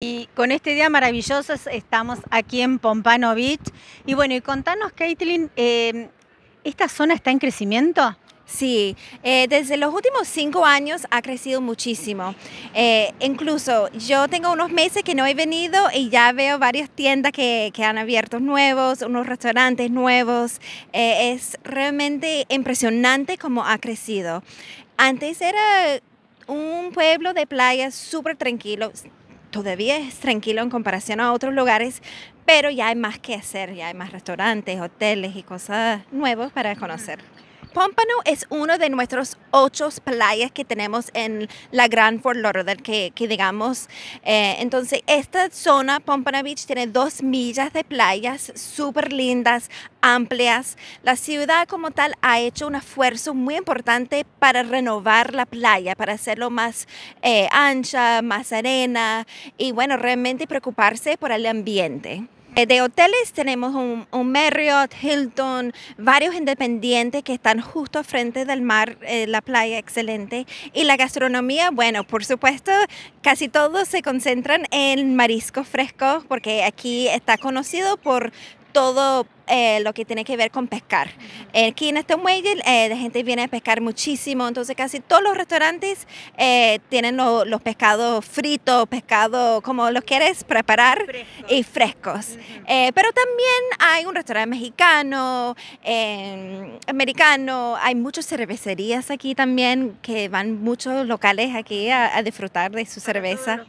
Y con este día maravilloso estamos aquí en Pompano Beach. Y bueno, y contanos, Caitlin, eh, ¿esta zona está en crecimiento? Sí, eh, desde los últimos cinco años ha crecido muchísimo. Eh, incluso yo tengo unos meses que no he venido y ya veo varias tiendas que, que han abierto nuevos, unos restaurantes nuevos. es realmente impresionante cómo ha crecido. Antes era un pueblo de playa súper tranquilo, todavía es tranquilo en comparación a otros lugares, pero ya hay más que hacer, ya hay más restaurantes, hoteles y cosas nuevas para conocer. Pompano es uno de nuestros ocho playas que tenemos en la Gran Fort Lauderdale, que, digamos. Eh, entonces, esta zona, Pompano Beach, tiene dos millas de playas súper lindas, amplias. La ciudad como tal ha hecho un esfuerzo muy importante para renovar la playa, para hacerlo más eh, ancha, más arena y bueno, realmente preocuparse por el ambiente. Eh, de hoteles tenemos un, Marriott, Hilton, varios independientes que están justo frente del mar, eh, la playa excelente. Y la gastronomía, bueno, por supuesto, casi todos se concentran en marisco fresco porque aquí está conocido por todo eh, lo que tiene que ver con pescar. Eh, aquí en este muelle eh, la gente viene a pescar muchísimo, entonces casi todos los restaurantes eh, tienen los pescados fritos, pescado como los quieres preparar y frescos. pero también hay un restaurante mexicano, em, americano, hay muchas cervecerías aquí también que van muchos locales aquí a, disfrutar de su cerveza.